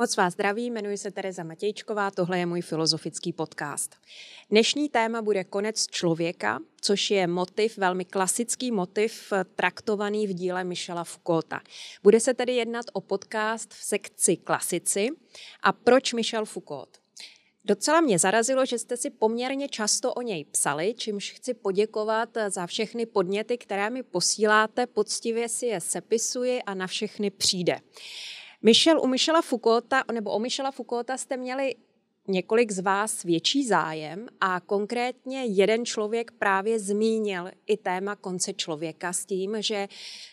Moc vás zdraví, jmenuji se Tereza Matějčková, tohle je můj filozofický podcast. Dnešní téma bude konec člověka, což je motiv, velmi klasický motiv, eh, traktovaný v díle Michela Foucaulta. Bude se tedy jednat o podcast v sekci klasici a proč Michel Foucault. Docela mě zarazilo, že jste si poměrně často o něj psali, čímž chci poděkovat eh, za všechny podněty, které mi posíláte, poctivě si je sepisuji a na všechny přijde. Uh, Michel, u Michela Foucaulta, nebo o Michela Foucaulta jste měli několik z vás větší zájem a konkrétně jeden člověk právě zmínil i téma konce člověka s tím, že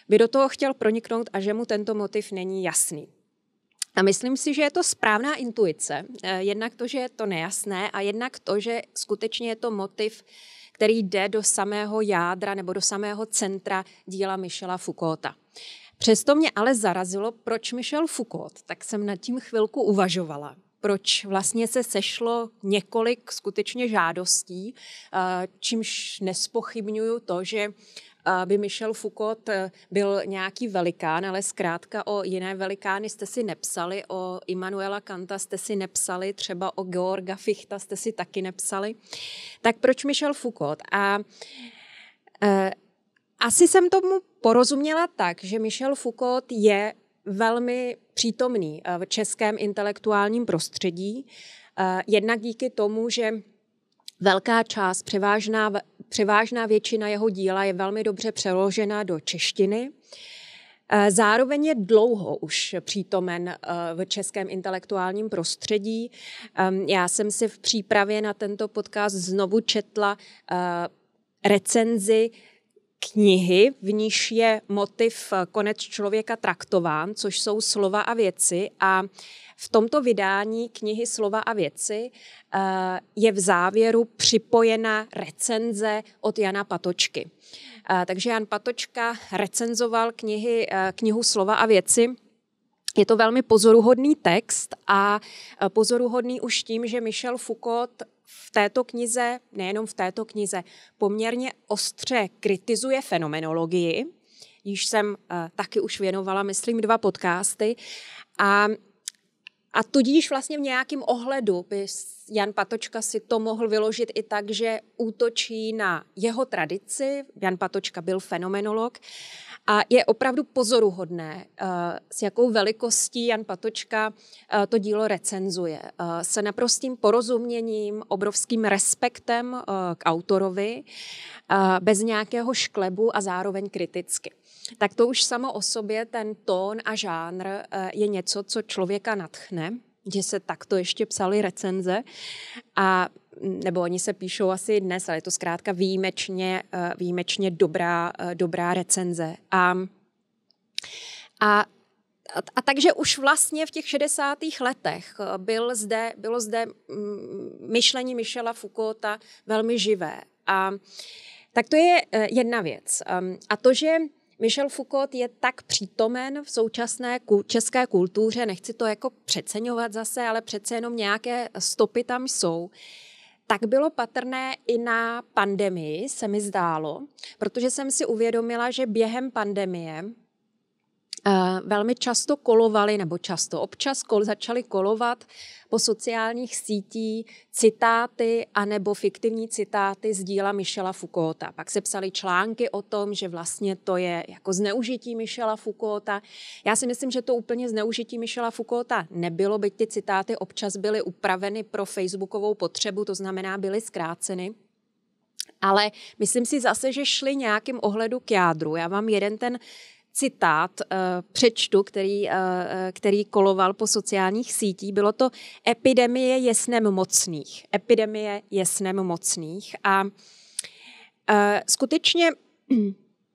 by do toho chtěl proniknout a že mu tento motiv není jasný. A myslím si, že je to správná intuice. Eh, jednak to, že je to nejasné a jednak to, že skutečně je to motiv, který jde do samého jádra nebo do samého centra díla Michela Foucaulta. Přesto mě ale zarazilo, proč Michel Foucault, tak jsem nad tím chvilku uvažovala proč vlastně se sešlo několik skutečně žádostí, eh, čímž nespochybnuju to, že eh, by Michel Foucault eh, byl nějaký velikán, ale zkrátka o jiné velikány jste si nepsali, o Immanuela Kanta jste si nepsali, třeba o Georga Fichta jste si taky nepsali. Tak proč Michel Foucault? A, a asi jsem tomu porozuměla tak, že Michel Foucault je velmi přítomný eh, v českém intelektuálním prostředí, eh, jednak díky tomu, že velká část, převážná, převážná většina jeho díla je velmi dobře přeložena do češtiny. Eh, zároveň je dlouho už přítomen v českém intelektuálním prostředí. Ehm, já jsem si v přípravě na tento podcast znovu četla recenzi knihy, v níž je motiv eh, konec člověka traktován, což jsou slova a věci a v tomto vydání knihy Slova a věci eh, je v závěru připojena recenze od Jana Patočky. Eh, takže Jan Patočka recenzoval knihy, knihu Slova a věci je to velmi pozoruhodný text a pozoruhodný už tím, že Michel Foucault v této knize, nejenom v této knize, poměrně ostře kritizuje fenomenologii, již jsem uh, taky už věnovala, myslím, dva podcasty. A, a tudíž vlastně v nějakém ohledu by Jan Patočka si to mohl vyložit i tak, že útočí na jeho tradici. Jan Patočka byl fenomenolog a je opravdu pozoruhodné, eh, s jakou velikostí Jan Patočka eh, to dílo recenzuje. Eh, se naprostým porozuměním, obrovským respektem k autorovi, bez nějakého šklebu a zároveň kriticky. Tak to už samo o sobě ten tón a žánr je něco, co člověka natchne, že se takto ještě psaly recenze. A nebo oni se píšou asi dnes, ale je to zkrátka výjimečně, eh, výjimečně dobrá, eh, dobrá recenze. A, a a, takže už vlastně v těch 60. letech eh, byl zde, bylo zde mm, myšlení Michela Foucaulta velmi živé. A tak to je jedna věc. Ehm, a to, že Michel Foucault je tak přítomen v současné české kultuře, nechci to jako přeceňovat zase, ale přece jenom nějaké stopy tam jsou, tak bylo patrné i na pandemii, se mi zdálo, protože jsem si uvědomila, že během pandemie Eh, velmi často kolovaly, nebo často občas kol, začaly kolovat po sociálních sítí citáty anebo fiktivní citáty z díla Michela Foucaulta. Pak se psaly články o tom, že vlastně to je jako zneužití Michela Foucaulta. Já si myslím, že to úplně zneužití Michela Foucaulta nebylo, byť ty citáty občas byly upraveny pro facebookovou potřebu, to znamená byly zkráceny. Ale myslím si zase, že šli nějakým ohledu k jádru. Já vám jeden ten citát eh, přečtu, který, eh, eh, který koloval po sociálních sítích. Bylo to epidemie jesnem mocných. Epidemie jesnem mocných. A skutečně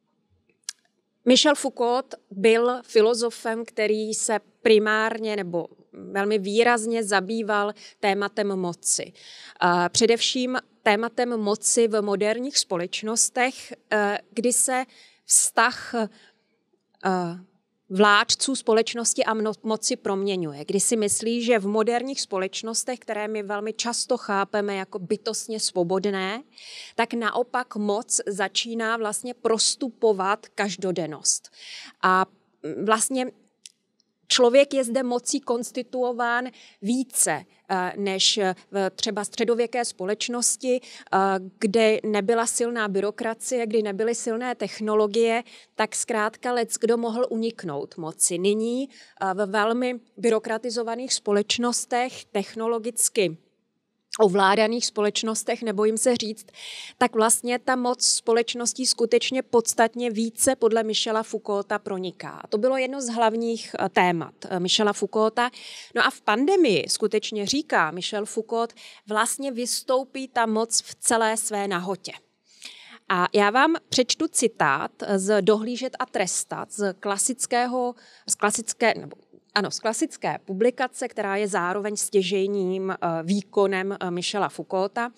Michel Foucault byl filozofem, který se primárně nebo velmi výrazně zabýval tématem moci. Především tématem moci v moderních společnostech, kdy se vztah Eh, vládců společnosti a moci proměňuje. Kdy si myslí, že v moderních společnostech, které my velmi často chápeme jako bytostně svobodné, tak naopak moc začíná vlastně prostupovat každodennost. A mm, vlastně člověk je zde mocí konstituován více eh, než eh, v třeba středověké společnosti, eh, kde nebyla silná byrokracie, kdy nebyly silné technologie, tak zkrátka lec kdo mohl uniknout moci. Nyní v velmi byrokratizovaných společnostech technologicky ovládaných společnostech, nebo jim se říct, tak vlastně ta moc společností skutečně podstatně více podle Michela Foucaulta proniká. A to bylo jedno z hlavních eh, témat eh, Michela Foucaulta. No a v pandemii skutečně říká Michel Foucault, vlastně vystoupí ta moc v celé své nahotě. A já vám přečtu citát eh, z Dohlížet a trestat z klasického, z klasické, nebo ano, z klasické publikace, která je zároveň stěžejním eh, výkonem eh, Michela Foucaulta,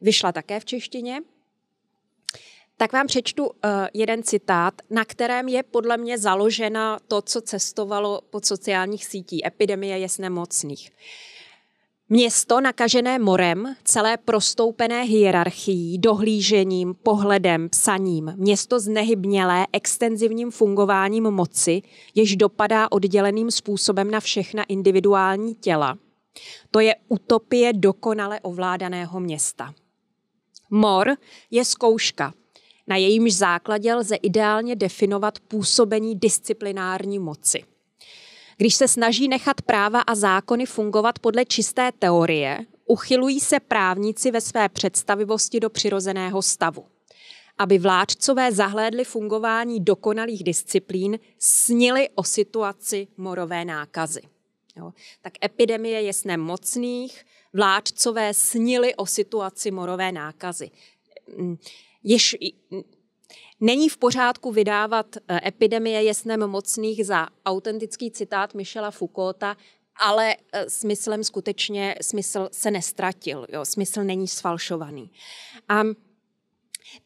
vyšla také v češtině. Tak vám přečtu eh, jeden citát, na kterém je podle mě založena to, co cestovalo pod sociálních sítí. Epidemie je nemocných. Město nakažené morem, celé prostoupené hierarchií, dohlížením, pohledem, psaním, město znehybnělé extenzivním fungováním moci, jež dopadá odděleným způsobem na všechna individuální těla. To je utopie dokonale ovládaného města. Mor je zkouška, na jejímž základě lze ideálně definovat působení disciplinární moci. Když se snaží nechat práva a zákony fungovat podle čisté teorie, uchylují se právníci ve své představivosti do přirozeného stavu. Aby vládcové zahlédli fungování dokonalých disciplín, snili o situaci morové nákazy. Jo. Tak epidemie je snem mocných, vládcové snili o situaci morové nákazy. Hm, jež, Není v pořádku vydávat eh, Epidemie jesnem mocných za autentický citát Michela Foucaulta, ale eh, smyslem skutečně smysl se nestratil, jo? smysl není sfalšovaný. A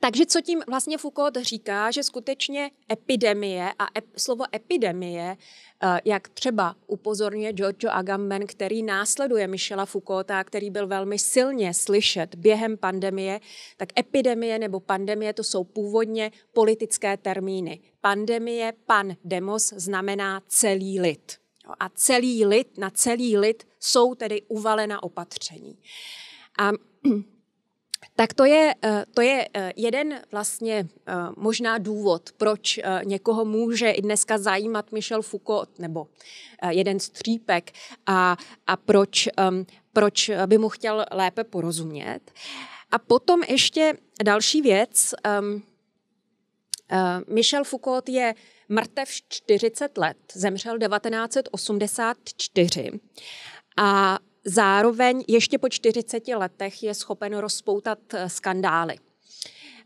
takže co tím vlastně Foucault říká, že skutečně epidemie a ep, slovo epidemie, eh, jak třeba upozorňuje Giorgio Agamben, který následuje Michela Foucaulta, který byl velmi silně slyšet během pandemie, tak epidemie nebo pandemie to jsou původně politické termíny. Pandemie, pan demos znamená celý lid. A celý lid, na celý lid jsou tedy uvalena opatření. A tak to je, eh, to je eh, jeden vlastně eh, možná důvod, proč někoho může i dneska zajímat Michel Foucault, nebo jeden střípek, a, a proč, ehm, proč by mu chtěl lépe porozumět. A potom ještě další věc. Ehm, Michel Foucault je mrtev 40 let, zemřel 1984. A zároveň ještě po 40 letech je schopen rozpoutat eh, skandály.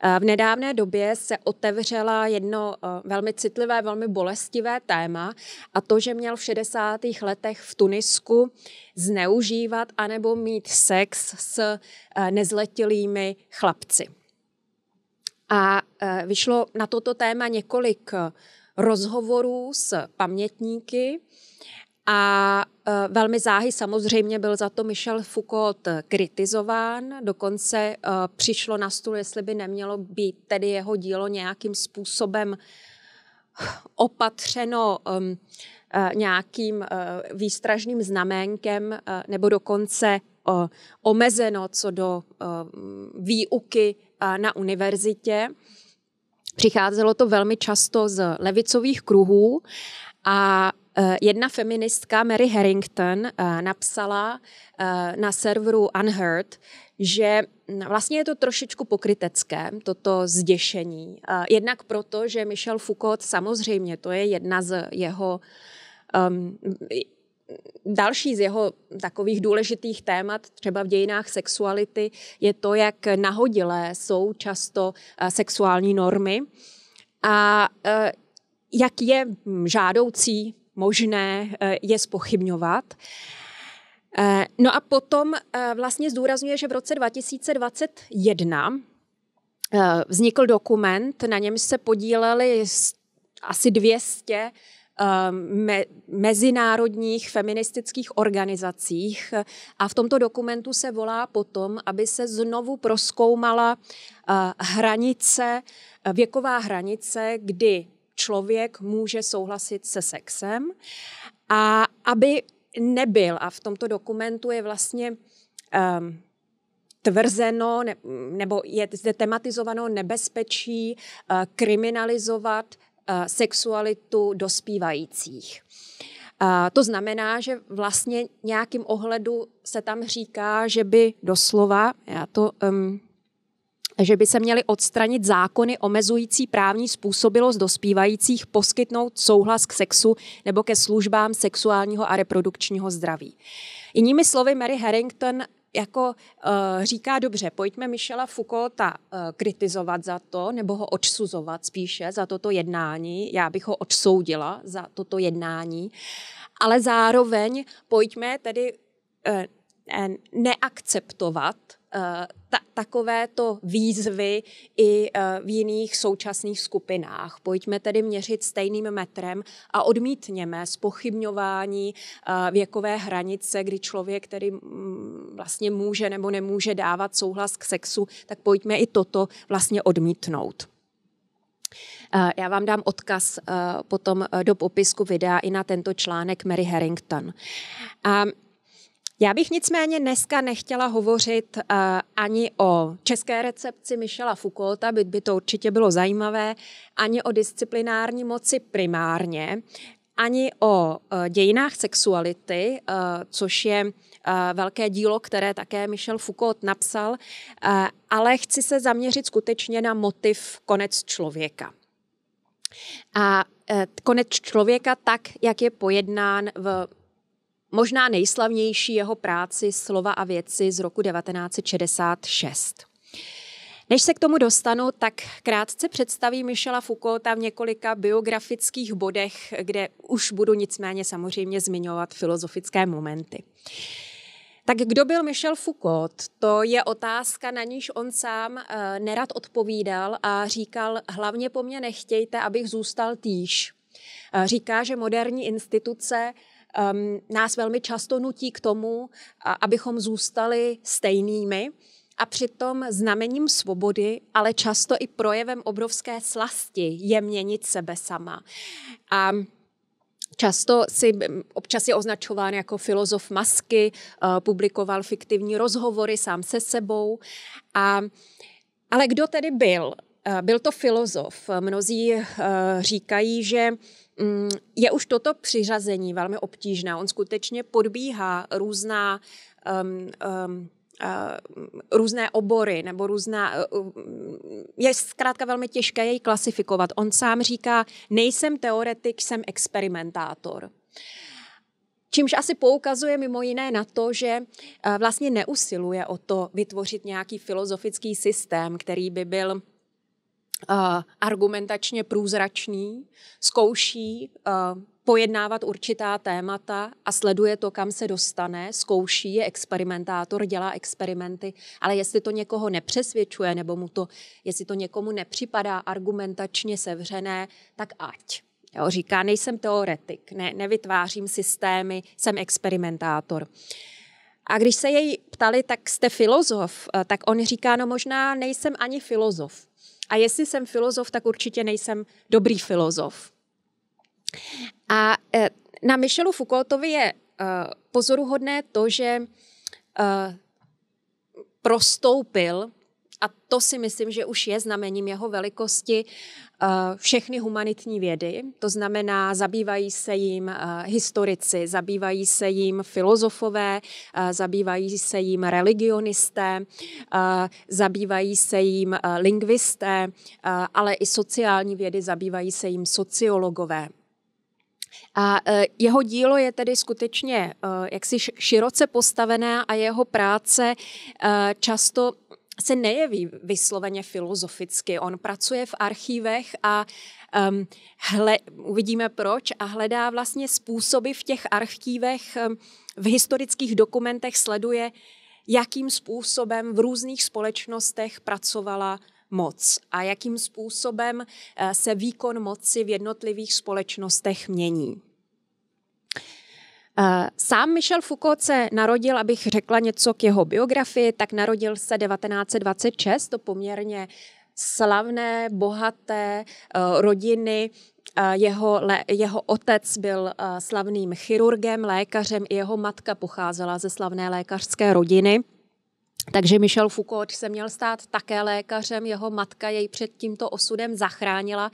Eh, v nedávné době se otevřela jedno eh, velmi citlivé, velmi bolestivé téma a to, že měl v 60. letech v Tunisku zneužívat anebo mít sex s nezletilými chlapci. A vyšlo na toto téma několik rozhovorů s pamětníky a e, velmi záhy samozřejmě byl za to Michel Foucault kritizován, dokonce e, přišlo na stůl, jestli by nemělo být tedy jeho dílo nějakým způsobem opatřeno um, e, nějakým výstražným znaménkem nebo dokonce omezeno co do výuky na univerzitě. Přicházelo to velmi často z levicových kruhů a e, jedna feministka, Mary Harrington, e, napsala e, na serveru Unheard, že vlastně je to trošičku pokrytecké, toto zděšení. Jednak proto, že Michel Foucault samozřejmě, to je jedna z jeho um, další z jeho takových důležitých témat, třeba v dějinách sexuality, je to, jak nahodilé jsou často sexuální normy. A jak je hm, žádoucí, možné eh, je spochybňovat. Eh, no a potom eh, vlastně zdůrazňuje, že v roce 2021 vznikl dokument, na něm se podíleli asi 200 mezinárodních feministických organizacích a v tomto dokumentu se volá potom, aby se znovu proskoumala hranice, věková hranice, kdy člověk může souhlasit se sexem a aby nebyl, a v tomto dokumentu je vlastně um, tvrzeno ne, nebo je zde tematizováno nebezpečí uh, kriminalizovat uh, sexualitu dospívajících. A eh, to znamená, že vlastně nějakým ohledu se tam říká, že by doslova, já to um, že by se měly odstranit zákony omezující právní způsobilost dospívajících poskytnout souhlas k sexu nebo ke službám sexuálního a reprodukčního zdraví. Jinými slovy, Mary Harrington jako uh, říká, dobře, pojďme Michela Foucaulta uh, kritizovat za to, nebo ho odsuzovat spíše za toto jednání. Já bych ho odsoudila za toto jednání, ale zároveň pojďme tedy uh, neakceptovat ta, takovéto výzvy i eh, v jiných současných skupinách. Pojďme tedy měřit stejným metrem a odmítněme spochybňování eh, věkové hranice, kdy člověk, který mm, vlastně může nebo nemůže dávat souhlas k sexu, tak pojďme i toto vlastně odmítnout. Eh, já vám dám odkaz potom do popisku videa i na tento článek Mary Harrington. A já bych nicméně dneska nechtěla hovořit uh, ani o české recepci Michela Foucaulta, byť by to určitě bylo zajímavé, ani o disciplinární moci primárně, ani o uh, dějinách sexuality, uh, což je velké dílo, které také Michel Foucault napsal, ale chci se zaměřit skutečně na motiv konec člověka. A konec člověka tak, jak je pojednán v možná nejslavnější jeho práci Slova a věci z roku 1966. Než se k tomu dostanu, tak krátce představím Michela Foucaulta v několika biografických bodech, kde už budu nicméně samozřejmě zmiňovat filozofické momenty. Tak kdo byl Michel Foucault? To je otázka, na níž on sám eh, nerad odpovídal a říkal, hlavně po mně nechtějte, abych zůstal týž. Eh, říká, že moderní instituce um, nás velmi často nutí k tomu, a, abychom zůstali stejnými a přitom znamením svobody, ale často i projevem obrovské slasti je měnit sebe sama. A Často si mm, občas je označován jako filozof masky, eh, publikoval fiktivní rozhovory sám se sebou. A, ale kdo tedy byl? Eh, byl to filozof. Mnozí eh, říkají, že Mm, je už toto přiřazení velmi obtížné. On skutečně podbíhá různá um, um, Uh, různé obory nebo různá, uh, um, je zkrátka velmi těžké jej klasifikovat. On sám říká, nejsem teoretik, jsem experimentátor. Čímž asi poukazuje mimo jiné na to, že uh, vlastně neusiluje o to vytvořit nějaký filozofický systém, který by byl Eh, argumentačně průzračný, zkouší eh, pojednávat určitá témata a sleduje to, kam se dostane, zkouší je experimentátor, dělá experimenty, ale jestli to někoho nepřesvědčuje nebo mu to, jestli to někomu nepřipadá argumentačně sevřené, tak ať. Jo, říká, nejsem teoretik, ne, nevytvářím systémy, jsem experimentátor. A když se jej ptali, tak jste filozof, eh, tak on říká, no možná nejsem ani filozof. A jestli jsem filozof, tak určitě nejsem dobrý filozof. A e, na Michelu Foucaultovi je e, pozoruhodné to, že e, prostoupil a to si myslím, že už je znamením jeho velikosti. Eh, všechny humanitní vědy, to znamená, zabývají se jim eh, historici, zabývají se jim filozofové, eh, zabývají se jim religionisté, zabývají se jim lingvisté, ale i sociální vědy, zabývají se jim sociologové. A jeho dílo je tedy skutečně jaksi široce postavené a jeho práce často se nejeví vysloveně filozoficky. On pracuje v archívech a um, hle, uvidíme proč, a hledá vlastně způsoby v těch archívech, um, v historických dokumentech sleduje, jakým způsobem v různých společnostech pracovala moc a jakým způsobem uh, se výkon moci v jednotlivých společnostech mění. Eh, sám Michel Foucault se narodil, abych řekla něco k jeho biografii, tak narodil se 1926 do poměrně slavné, bohaté eh, rodiny. Eh, jeho, jeho otec byl slavným chirurgem, lékařem, i jeho matka pocházela ze slavné lékařské rodiny. Takže Michel Foucault se měl stát také lékařem, jeho matka jej před tímto osudem zachránila,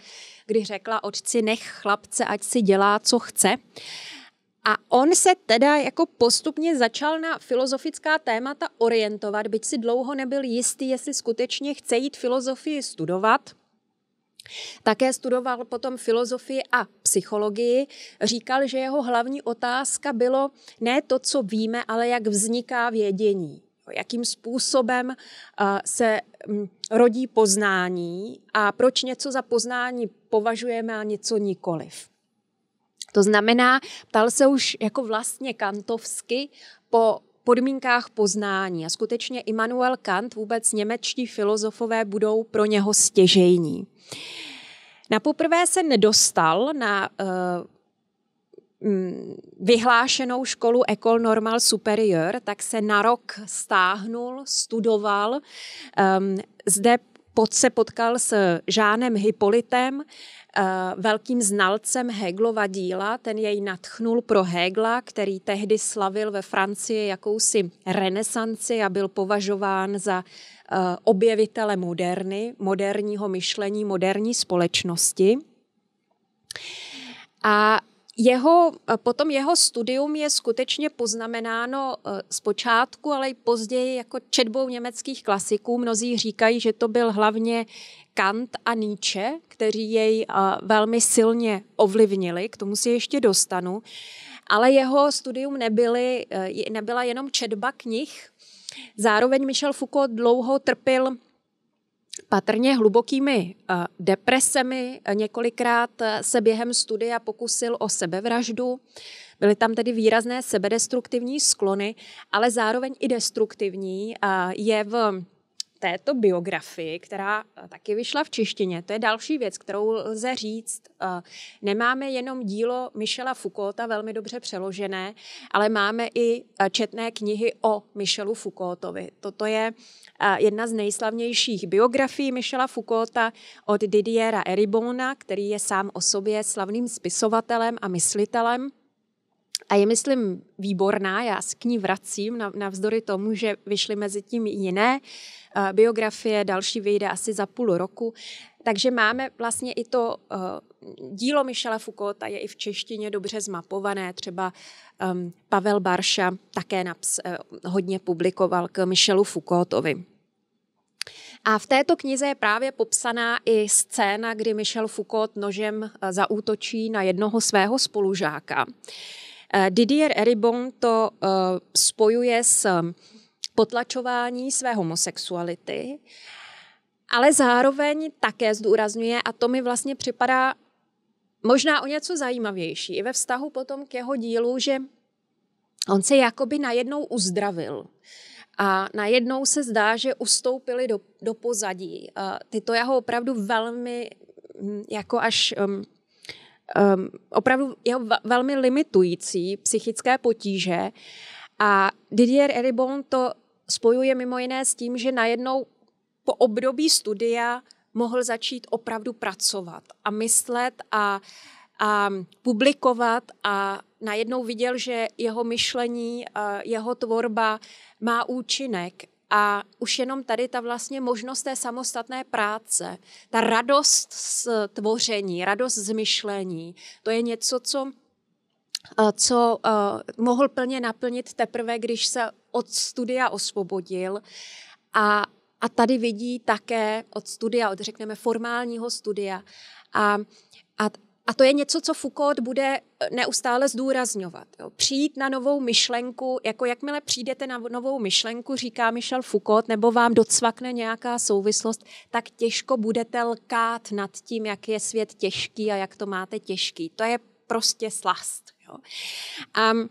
kdy řekla otci, nech chlapce, ať si dělá, co chce. Uh, a on se teda jako postupně začal na filozofická témata orientovat, byť si dlouho nebyl jistý, jestli skutečně chce jít filozofii studovat. Také studoval potom filozofii a psychologii. Říkal, že jeho hlavní otázka bylo ne to, co víme, ale jak vzniká vědění. Jakým způsobem se rodí poznání a proč něco za poznání považujeme a něco nikoliv. To znamená, ptal se už jako vlastně kantovsky po podmínkách poznání. A skutečně Immanuel Kant, vůbec němečtí filozofové, budou pro něho stěžejní. Na poprvé se nedostal na uh, vyhlášenou školu École Normale Supérieure, tak se na rok stáhnul, studoval. Um, zde pod se potkal s Žánem Hippolytem, Eh, velkým znalcem Heglova díla. Ten jej natchnul pro Hegla, který tehdy slavil ve Francii jakousi renesanci a byl považován za eh, objevitele moderny, moderního myšlení, moderní společnosti. A jeho, eh, potom jeho studium je skutečně poznamenáno eh, zpočátku, ale i později jako četbou německých klasiků. Mnozí říkají, že to byl hlavně Kant a Nietzsche, kteří jej eh, velmi silně ovlivnili, k tomu si ještě dostanu. Ale jeho studium nebyly, nebyla jenom četba knih. Zároveň Michel Foucault dlouho trpěl patrně hlubokými eh, depresemi. Eh, několikrát eh, se během studia pokusil o sebevraždu. Byly tam tedy výrazné sebedestruktivní sklony, ale zároveň i destruktivní je v této biografii, která taky vyšla v češtině, to je další věc, kterou lze říct. Nemáme jenom dílo Michela Foucaulta velmi dobře přeložené, ale máme i četné knihy o Michelu Foucaultovi. Toto je jedna z nejslavnějších biografií Michela Foucaulta od Didiera Eribona, který je sám o sobě slavným spisovatelem a myslitelem a je, myslím, výborná. Já se k ní vracím, navzdory tomu, že vyšly mezi tím jiné eh, biografie, další vyjde asi za půl roku. Takže máme vlastně i to eh, dílo Michela a je i v češtině dobře zmapované. Třeba um, Pavel Barša také naps, uh, hodně publikoval k Michelu Foucaultovi. A v této knize je právě popsaná i scéna, kdy Michel Foucault nožem zaútočí na jednoho svého spolužáka. Uh, Eh, Didier Eribon to eh, spojuje s mm, potlačování své homosexuality, ale zároveň také zdůrazňuje, a to mi vlastně připadá možná o něco zajímavější, i ve vztahu potom k jeho dílu, že on se jakoby najednou uzdravil. A najednou se zdá, že ustoupili do, do pozadí. Eh, tyto jeho opravdu velmi mm, jako až um, um, opravdu jeho velmi limitující psychické potíže. A Didier Eribon to spojuje mimo jiné s tím, že najednou po období studia mohl začít opravdu pracovat a myslet a, a publikovat a najednou viděl, že jeho myšlení, jeho tvorba má účinek a už jenom tady ta vlastně možnost té samostatné práce, ta radost z tvoření, radost z myšlení, to je něco, co eh, co eh, mohl plně naplnit teprve, když se od studia osvobodil. A, a tady vidí také od studia, od řekneme formálního studia. A, a, a to je něco, co Foucault bude eh, neustále zdůrazňovat. Jo. Přijít na novou myšlenku, jako jakmile přijdete na novou myšlenku, říká Michel Foucault, nebo vám docvakne nějaká souvislost, tak těžko budete lkát nad tím, jak je svět těžký a jak to máte těžký. To je prostě slast. Jo. Um,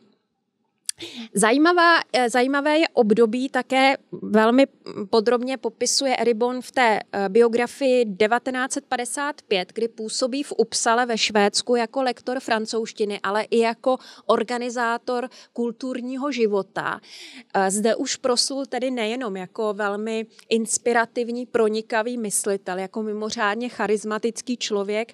Zajímavá, eh, zajímavé je období, také velmi podrobně popisuje Eribon v té eh, biografii 1955, kdy působí v Upsale ve Švédsku jako lektor francouzštiny, ale i jako organizátor kulturního života. Eh, zde už proslul tedy nejenom jako velmi inspirativní, pronikavý myslitel, jako mimořádně charismatický člověk,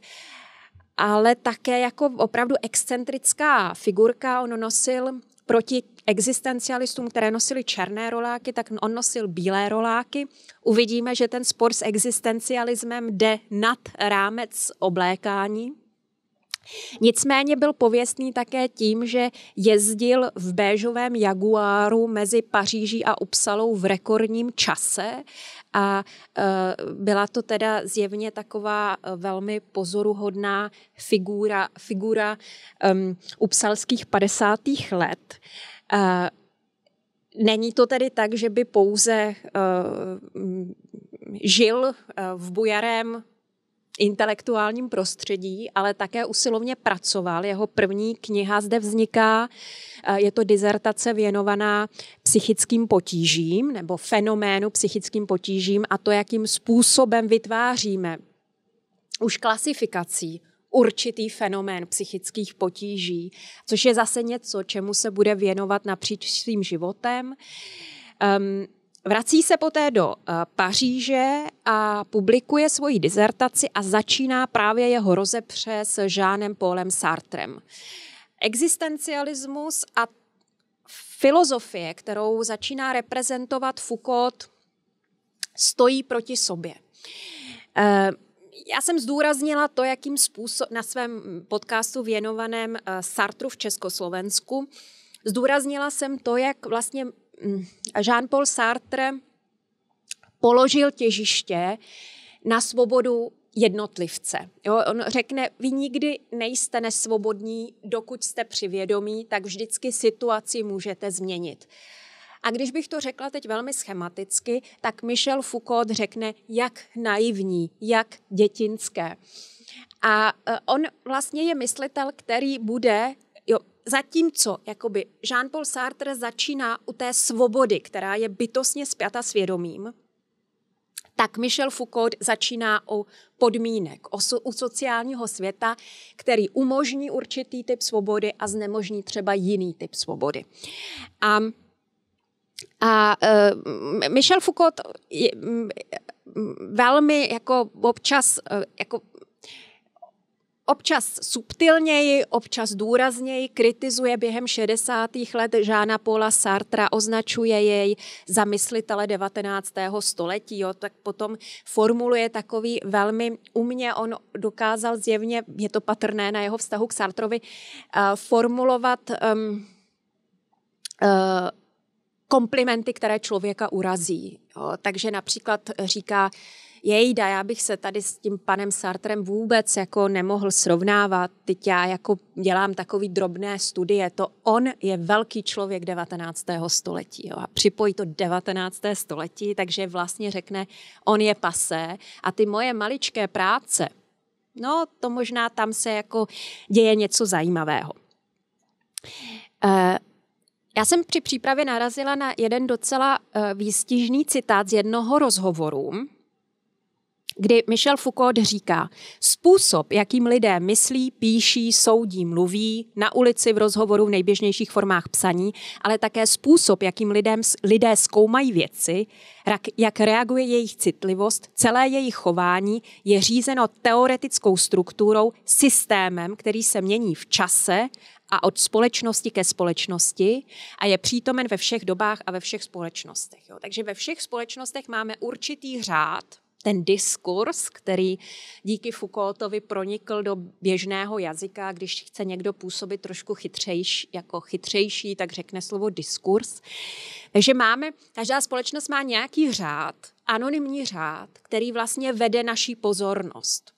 ale také jako opravdu excentrická figurka. On nosil proti existencialistům, které nosili černé roláky, tak on nosil bílé roláky. Uvidíme, že ten spor s existencialismem jde nad rámec oblékání, Nicméně byl pověstný také tím, že jezdil v béžovém Jaguáru mezi Paříží a Upsalou v rekordním čase a e, byla to teda zjevně taková e, velmi pozoruhodná figura, figura um, upsalských 50. let. Uh, Není to tedy tak, že by pouze uh, žil uh, v bujarém intelektuálním prostředí, ale také usilovně pracoval. Jeho první kniha zde vzniká, eh, je to dizertace věnovaná psychickým potížím nebo fenoménu psychickým potížím a to, jakým způsobem vytváříme už klasifikací určitý fenomén psychických potíží, což je zase něco, čemu se bude věnovat napříč svým životem. Um, Vrací se poté do eh, Paříže a publikuje svoji dizertaci a začíná právě jeho rozepře s Jeanem Paulem Sartrem. Existencialismus a filozofie, kterou začíná reprezentovat Foucault, stojí proti sobě. Eh, já jsem zdůraznila to, jakým způsob na svém podcastu věnovaném eh, Sartru v Československu. Zdůraznila jsem to, jak vlastně Mm, Jean-Paul Sartre položil těžiště na svobodu jednotlivce. Jo, on řekne, vy nikdy nejste nesvobodní, dokud jste při vědomí, tak vždycky situaci můžete změnit. A když bych to řekla teď velmi schematicky, tak Michel Foucault řekne, jak naivní, jak dětinské. A e, on vlastně je myslitel, který bude zatímco jakoby Jean-Paul Sartre začíná u té svobody, která je bytostně spjata svědomím, tak Michel Foucault začíná o podmínek, o, u sociálního světa, který umožní určitý typ svobody a znemožní třeba jiný typ svobody. A, a uh, Michel Foucault je, velmi jako občas e, jako Občas subtilněji, občas důrazněji kritizuje během 60. let Žána Paula Sartra, označuje jej za myslitele 19. století, jo, tak potom formuluje takový velmi umě, on dokázal zjevně, je to patrné na jeho vztahu k Sartrovi, uh, formulovat um, uh, komplimenty, které člověka urazí. Jo. Takže například říká, jejda, já bych se tady s tím panem Sartrem vůbec jako nemohl srovnávat, teď já jako dělám takový drobné studie, to on je velký člověk 19. století jo, a připojí to 19. století, takže vlastně řekne, on je pasé a ty moje maličké práce, no to možná tam se jako děje něco zajímavého. E, já jsem při přípravě narazila na jeden docela eh, výstižný citát z jednoho rozhovoru, kdy Michel Foucault říká, způsob, jakým lidé myslí, píší, soudí, mluví, na ulici v rozhovoru v nejběžnějších formách psaní, ale také způsob, jakým lidem, lidé zkoumají věci, jak reaguje jejich citlivost, celé jejich chování, je řízeno teoretickou strukturou, systémem, který se mění v čase a od společnosti ke společnosti a je přítomen ve všech dobách a ve všech společnostech. Jo. Takže ve všech společnostech máme určitý řád, ten diskurs, který díky Foucaultovi pronikl do běžného jazyka, když chce někdo působit trošku chytřejší, jako chytřejší, tak řekne slovo diskurs. Takže máme, každá společnost má nějaký řád, anonymní řád, který vlastně vede naší pozornost.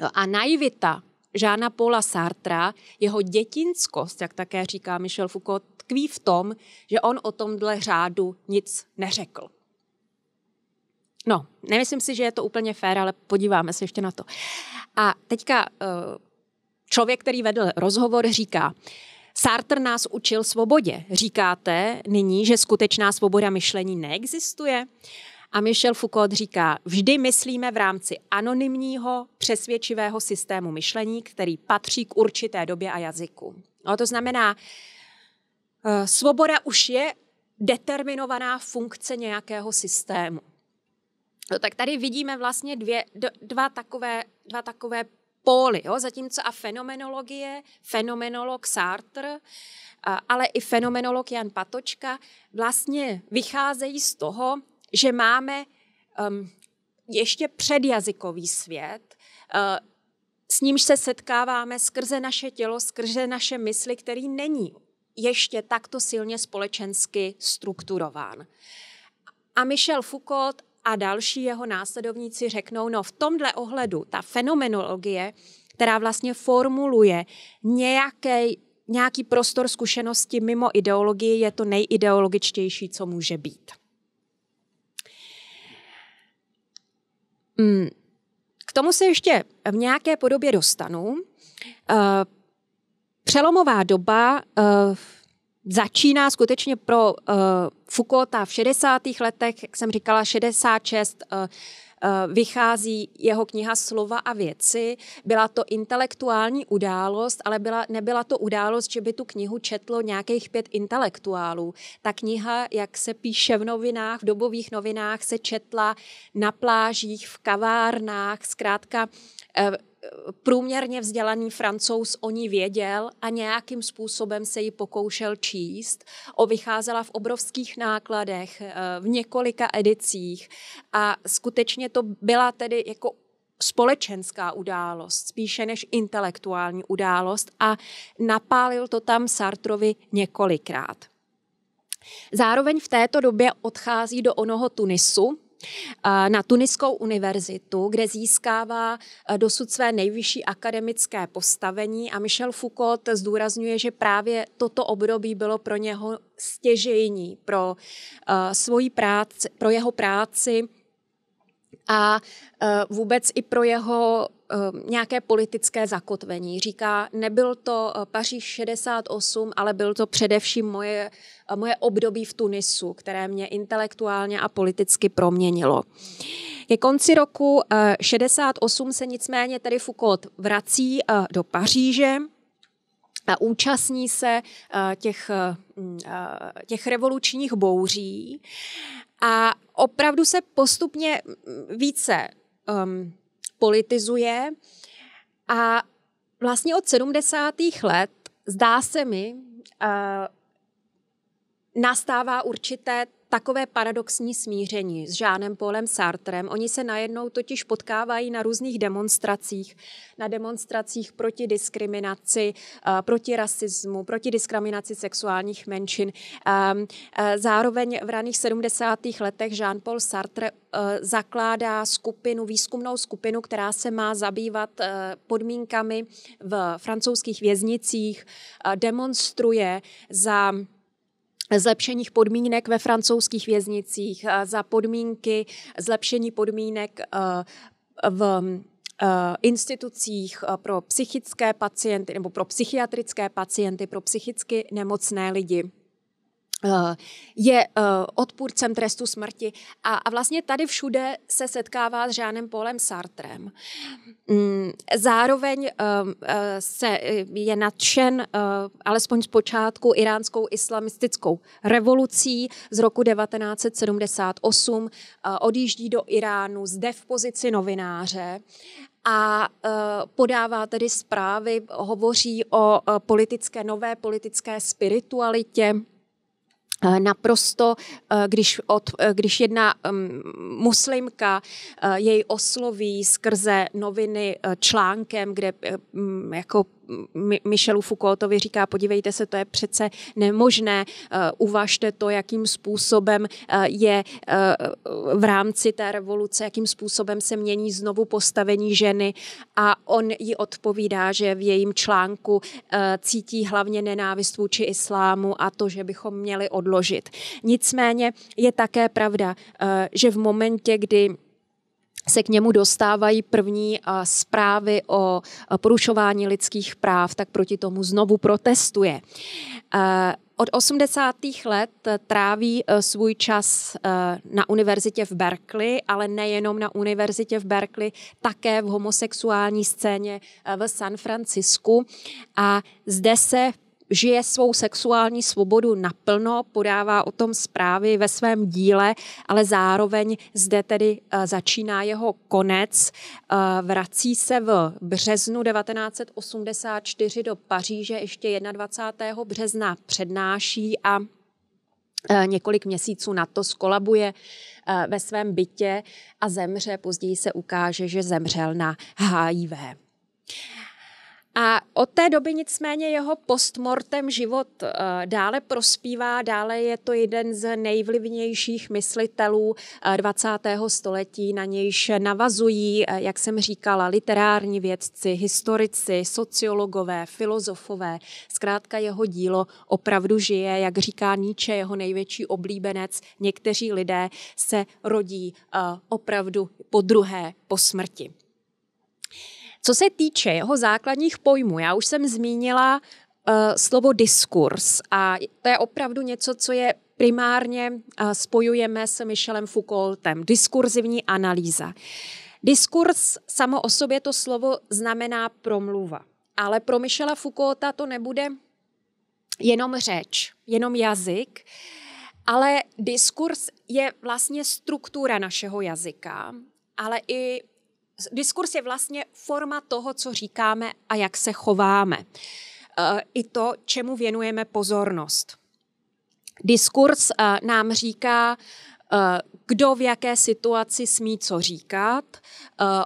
No a naivita Žána Paula Sartra, jeho dětinskost, jak také říká Michel Foucault, tkví v tom, že on o tomhle řádu nic neřekl. No, nemyslím si, že je to úplně fér, ale podíváme se ještě na to. A teďka eh, člověk, který vedl rozhovor, říká, Sartre nás učil svobodě. Říkáte nyní, že skutečná svoboda myšlení neexistuje? A Michel Foucault říká, vždy myslíme v rámci anonymního, přesvědčivého systému myšlení, který patří k určité době a jazyku. No, to znamená, eh, svoboda už je determinovaná funkce nějakého systému. No, tak tady vidíme vlastně dvě, dva takové, dva takové póly, jo? zatímco a fenomenologie, fenomenolog Sartre, ale i fenomenolog Jan Patočka vlastně vycházejí z toho, že máme um, ještě předjazykový svět, uh, s nímž se setkáváme skrze naše tělo, skrze naše mysli, který není ještě takto silně společensky strukturován. A Michel Foucault a další jeho následovníci řeknou, no v tomhle ohledu ta fenomenologie, která vlastně formuluje nějaký, nějaký prostor zkušenosti mimo ideologii, je to nejideologičtější, co může být. Hmm. K tomu se ještě v nějaké podobě dostanu. Eh, přelomová doba eh, začíná skutečně pro uh, eh, Foucaulta v 60. letech, jak jsem říkala, 66. Uh, eh, eh, vychází jeho kniha Slova a věci. Byla to intelektuální událost, ale byla, nebyla to událost, že by tu knihu četlo nějakých pět intelektuálů. Ta kniha, jak se píše v novinách, v dobových novinách, se četla na plážích, v kavárnách, zkrátka průměrně vzdělaný francouz o ní věděl a nějakým způsobem se ji pokoušel číst. O vycházela v obrovských nákladech, eh, v několika edicích a skutečně to byla tedy jako společenská událost, spíše než intelektuální událost a napálil to tam Sartrovi několikrát. Zároveň v této době odchází do onoho Tunisu, na Tuniskou univerzitu, kde získává e, dosud své nejvyšší akademické postavení a Michel Foucault zdůrazňuje, že právě toto období bylo pro něho stěžejní pro e, svoji práci, pro jeho práci a e, vůbec i pro jeho Um, nějaké politické zakotvení. Říká, nebyl to uh, Paříž 68, ale byl to především moje, uh, moje období v Tunisu, které mě intelektuálně a politicky proměnilo. Ke konci roku 68 uh, se nicméně tedy Foucault vrací do Paříže a účastní se těch, mm, těch revolučních bouří a opravdu se postupně mm, více um, politizuje. A vlastně od 70. let, zdá se mi, eh, nastává určité takové paradoxní smíření s Žánem Polem Sartrem. Oni se najednou totiž potkávají na různých demonstracích, na demonstracích proti diskriminaci, eh, proti rasismu, proti diskriminaci sexuálních menšin. Ehm, eh, zároveň v raných 70. letech Žán Paul Sartre eh, zakládá skupinu, výzkumnou skupinu, která se má zabývat podmínkami v francouzských věznicích, demonstruje za zlepšeních podmínek ve francouzských věznicích, eh, za podmínky, zlepšení podmínek eh, v eh, institucích pro psychické pacienty nebo pro psychiatrické pacienty, pro psychicky nemocné lidi. Eh, je eh, odpůrcem trestu smrti. A, vlastně tady všude se setkává s Žánem Polem Sartrem. Mm, zároveň eh, se je nadšen, alespoň z počátku, iránskou islamistickou revolucí z roku 1978. Odjíždí do Iránu, zde v pozici novináře a podává tedy zprávy, hovoří o politické, nové politické spiritualitě, Eh, naprosto, eh, když, od, eh, když jedna mm, muslimka jej osloví skrze noviny článkem, kde mm, jako Michelu Foucaultovi říká, podívejte se, to je přece nemožné, eh, uvažte to, jakým způsobem eh, je eh, v rámci té revoluce, jakým způsobem se mění znovu postavení ženy a on ji odpovídá, že v jejím článku cítí hlavně nenávist vůči islámu a to, že bychom měli odložit. Nicméně je také pravda, že v momentě, kdy se k němu dostávají první zprávy o porušování lidských práv, tak proti tomu znovu protestuje. E, od 80. let tráví e, svůj čas e, na univerzitě v Berkeley, ale nejenom na univerzitě v Berkeley, také v homosexuální scéně v San Francisku. A zde se žije svou sexuální svobodu naplno, podává o tom zprávy ve svém díle, ale zároveň zde tedy eh, začíná jeho konec. Eh, vrací se v březnu 1984 do Paříže, ještě 21. března přednáší a eh, několik měsíců na to skolabuje ve svém bytě a zemře. Později se ukáže, že zemřel na HIV. A od té doby nicméně jeho postmortem život eh, dále prospívá, dále je to jeden z nejvlivnějších myslitelů 20. Eh, století, na nějž navazují, eh, jak jsem říkala, literární vědci, historici, sociologové, filozofové. Zkrátka jeho dílo opravdu žije, jak říká Nietzsche, jeho největší oblíbenec. Někteří lidé se rodí opravdu po druhé, po smrti. Co se týče jeho základních pojmů, já už jsem zmínila uh, slovo diskurs a to je opravdu něco, co je primárně uh, spojujeme s Michelem Foucaultem, diskurzivní analýza. Diskurs samo o sobě to slovo znamená promluva, ale pro Michela Foucaulta to nebude jenom řeč, jenom jazyk, ale diskurs je vlastně struktura našeho jazyka, ale i Diskurs je vlastně forma toho, co říkáme a jak se chováme. E, I to, čemu věnujeme pozornost. Diskurs e, nám říká, e, kdo v jaké situaci smí co říkat,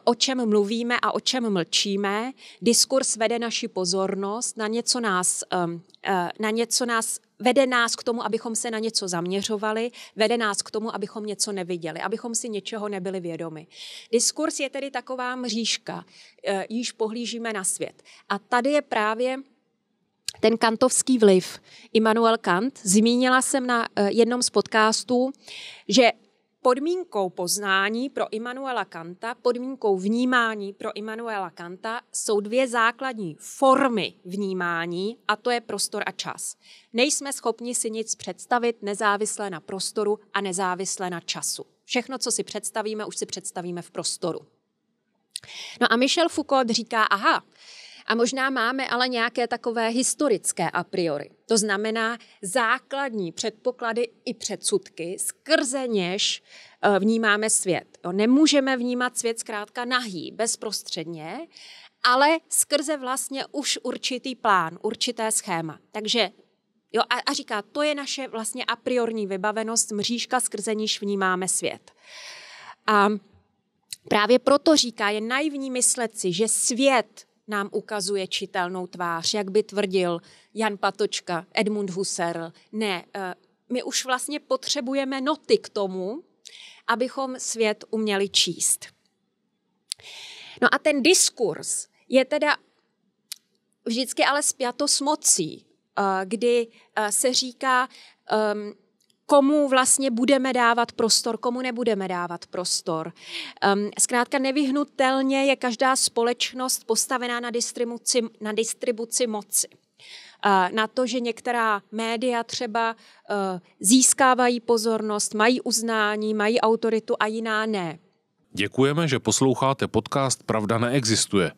o čem mluvíme a o čem mlčíme. Diskurs vede naši pozornost, na něco nás, na něco nás vede nás k tomu, abychom se na něco zaměřovali, vede nás k tomu, abychom něco neviděli, abychom si něčeho nebyli vědomi. Diskurs je tedy taková mřížka, e, již pohlížíme na svět. A tady je právě ten kantovský vliv. Immanuel Kant, zmínila jsem na e, jednom z podcastů, že podmínkou poznání pro Immanuela Kanta, podmínkou vnímání pro Immanuela Kanta jsou dvě základní formy vnímání a to je prostor a čas. Nejsme schopni si nic představit nezávisle na prostoru a nezávisle na času. Všechno, co si představíme, už si představíme v prostoru. No a Michel Foucault říká, aha, a možná máme ale nějaké takové historické a priori. To znamená základní předpoklady i předsudky, skrze něž eh, vnímáme svět. Nemůžeme vnímat svět zkrátka nahý, bezprostředně, ale skrze vlastně už určitý plán, určité schéma. Takže jo, a, a říká, to je naše vlastně a priorní vybavenost, mřížka, skrze níž vnímáme svět. A právě proto říká, je naivní myslet si, že svět nám ukazuje čitelnou tvář, jak by tvrdil Jan Patočka, Edmund Husserl. Ne, eh, my už vlastně potřebujeme noty k tomu, abychom svět uměli číst. No a ten diskurs je teda vždycky ale spjato s mocí, eh, kdy eh, se říká, ehm, komu vlastně budeme dávat prostor, komu nebudeme dávat prostor. Um, zkrátka nevyhnutelně je každá společnost postavená na distribuci, na distribuci moci na to, že některá média třeba eh, získávají pozornost, mají uznání, mají autoritu a jiná ne. Děkujeme, že posloucháte podcast Pravda neexistuje.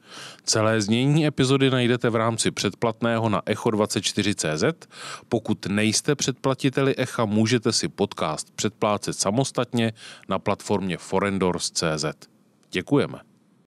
Celé znění epizody najdete v rámci předplatného na echo24.cz. Pokud nejste předplatiteli Echa, můžete si podcast předplácet samostatně na platformě forendors.cz. Děkujeme.